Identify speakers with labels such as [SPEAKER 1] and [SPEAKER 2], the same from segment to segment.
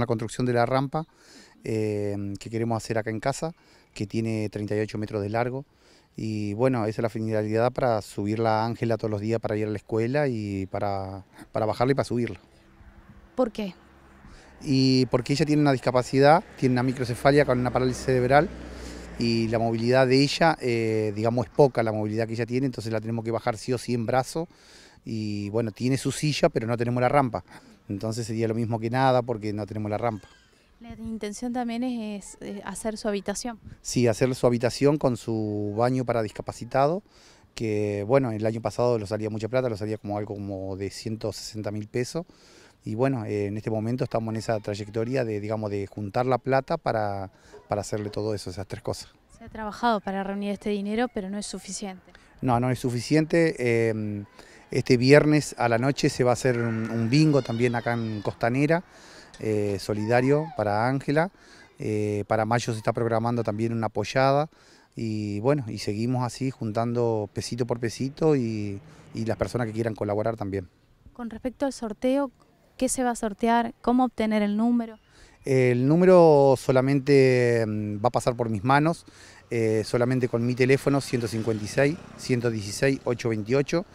[SPEAKER 1] la construcción de la rampa eh, que queremos hacer acá en casa, que tiene 38 metros de largo. Y bueno, esa es la finalidad para subirla a Ángela todos los días para ir a la escuela y para, para bajarla y para subirla. ¿Por qué? Y porque ella tiene una discapacidad, tiene una microcefalia con una parálisis cerebral y la movilidad de ella, eh, digamos, es poca la movilidad que ella tiene, entonces la tenemos que bajar sí o sí en brazo y bueno, tiene su silla, pero no tenemos la rampa. Entonces sería lo mismo que nada porque no tenemos la rampa.
[SPEAKER 2] La intención también es, hacer su habitación.
[SPEAKER 1] Sí, hacer su habitación con su baño para discapacitado, que bueno, el año pasado lo salía mucha plata, lo salía como algo como de 160 mil pesos. Y bueno, eh, en este momento estamos en esa trayectoria de, digamos, de juntar la plata para, hacerle todo eso, esas tres cosas.
[SPEAKER 2] Se ha trabajado para reunir este dinero, pero no es suficiente.
[SPEAKER 1] No, no es suficiente. Em, este viernes a la noche se va a hacer un, bingo también acá en Costanera, eh, solidario para Ángela. Eh, para mayo se está programando también una apoyada y bueno, y seguimos así juntando pesito por pesito y, las personas que quieran colaborar también.
[SPEAKER 2] Con respecto al sorteo, ¿qué se va a sortear? ¿Cómo obtener el número?
[SPEAKER 1] El número solamente mm, va a pasar por mis manos, eh, solamente con mi teléfono 156 116 828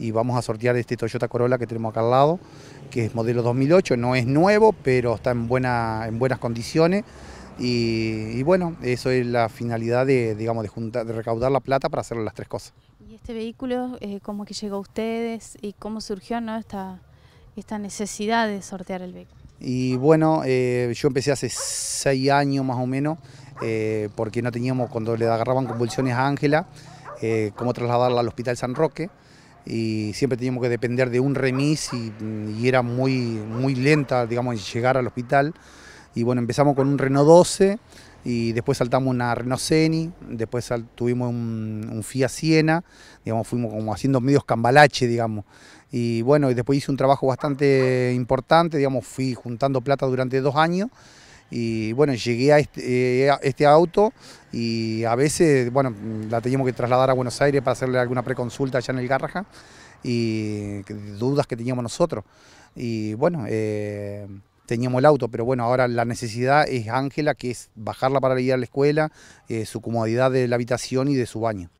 [SPEAKER 1] y vamos a sortear este Toyota Corolla que tenemos acá al lado, que es modelo 2008, no es nuevo, pero está en, buena, en buenas condiciones. Y, bueno, eso es la finalidad de, digamos, de, juntar, de recaudar la plata para hacer las tres cosas.
[SPEAKER 2] ¿Y este vehículo eh, cómo cómo que llegó a ustedes y cómo surgió ¿no? esta, esta necesidad de sortear el vehículo?
[SPEAKER 1] Y bueno, eh, yo empecé hace seis años más o menos, eh, porque no teníamos, cuando le agarraban convulsiones a Ángela, cómo trasladarla al Hospital San Roque y siempre teníamos que depender de un remis y, era muy, muy lenta, digamos, llegar al hospital. Y bueno, empezamos con un Renault 12 y después saltamos una Renault después tuvimos un, un Fiat Siena, digamos, fuimos como haciendo medios cambalache, digamos. Y bueno, y después hice un trabajo bastante importante, digamos, fui juntando plata durante dos años y bueno, llegué este, eh, a este, auto y a veces, bueno, la teníamos que trasladar a Buenos Aires para hacerle alguna preconsulta allá en el Garraja y dudas que teníamos nosotros. Y bueno, eh, teníamos el auto, pero bueno, ahora la necesidad es Ángela, que es bajarla para ir a la escuela, eh, su comodidad de la habitación y de su baño.